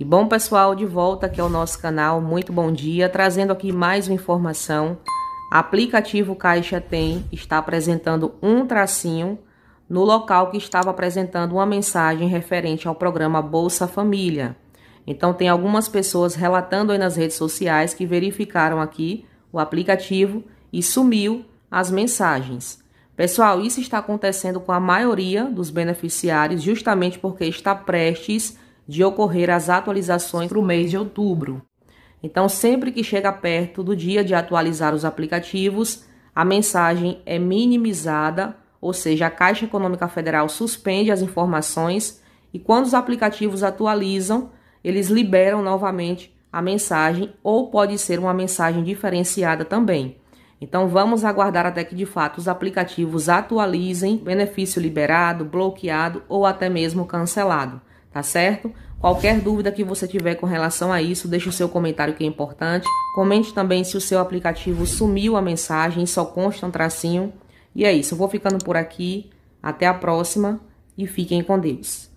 E bom pessoal, de volta aqui ao nosso canal, muito bom dia, trazendo aqui mais uma informação. Aplicativo Caixa Tem está apresentando um tracinho no local que estava apresentando uma mensagem referente ao programa Bolsa Família. Então tem algumas pessoas relatando aí nas redes sociais que verificaram aqui o aplicativo e sumiu as mensagens. Pessoal, isso está acontecendo com a maioria dos beneficiários justamente porque está prestes a de ocorrer as atualizações para o mês de outubro. Então, sempre que chega perto do dia de atualizar os aplicativos, a mensagem é minimizada, ou seja, a Caixa Econômica Federal suspende as informações e quando os aplicativos atualizam, eles liberam novamente a mensagem ou pode ser uma mensagem diferenciada também. Então vamos aguardar até que de fato os aplicativos atualizem benefício liberado, bloqueado ou até mesmo cancelado tá certo? Qualquer dúvida que você tiver com relação a isso, deixe o seu comentário que é importante. Comente também se o seu aplicativo sumiu a mensagem, só consta um tracinho. E é isso, eu vou ficando por aqui. Até a próxima e fiquem com Deus.